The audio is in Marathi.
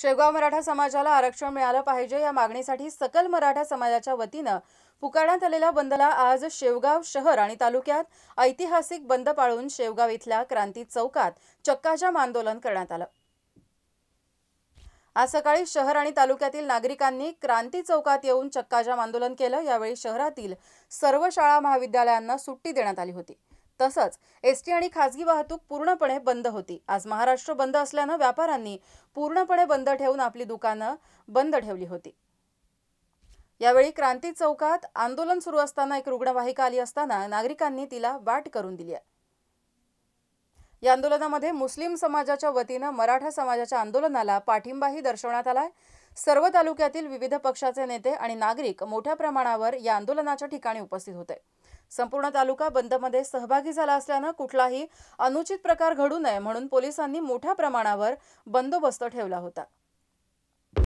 शेगाव मराठा समाजाला आरक्षण मिळालं पाहिजे या मागणीसाठी सकल मराठा समाजाच्या वतीनं पुकारण्यात आलेल्या बंदला आज शेवगाव शहर आणि तालुक्यात ऐतिहासिक बंद पाळून शेवगाव इथल्या क्रांती चौकात चक्काजाम आंदोलन करण्यात आलं आज सकाळी शहर आणि तालुक्यातील नागरिकांनी क्रांती चौकात येऊन चक्काजाम आंदोलन केलं यावेळी शहरातील सर्व शाळा महाविद्यालयांना सुट्टी देण्यात आली होती तसंच एसटी आणि खाजगी वाहतूक पूर्णपणे बंद होती आज महाराष्ट्र बंद असल्यानं व्यापाऱ्यांनी पूर्णपणे बंद ठेवून आपली दुकानं बंद ठेवली होती यावेळी क्रांती चौकात आंदोलन सुरू असताना एक रुग्णवाहिका आली असताना नागरिकांनी तिला वाट करून दिली आहे या आंदोलनामध्ये मुस्लिम समाजाच्या वतीनं मराठा समाजाच्या आंदोलनाला पाठिंबाही दर्शवण्यात आलाय सर्व तालुक्यातील विविध पक्षाचे नेते आणि नागरिक मोठ्या प्रमाणावर या आंदोलनाच्या ठिकाणी उपस्थित होते संपूर्ण तालुका बंदमध्ये सहभागी झाला असल्यानं कुठलाही अनुचित प्रकार घडू नये म्हणून पोलिसांनी मोठ्या प्रमाणावर बंदोबस्त ठेवला होता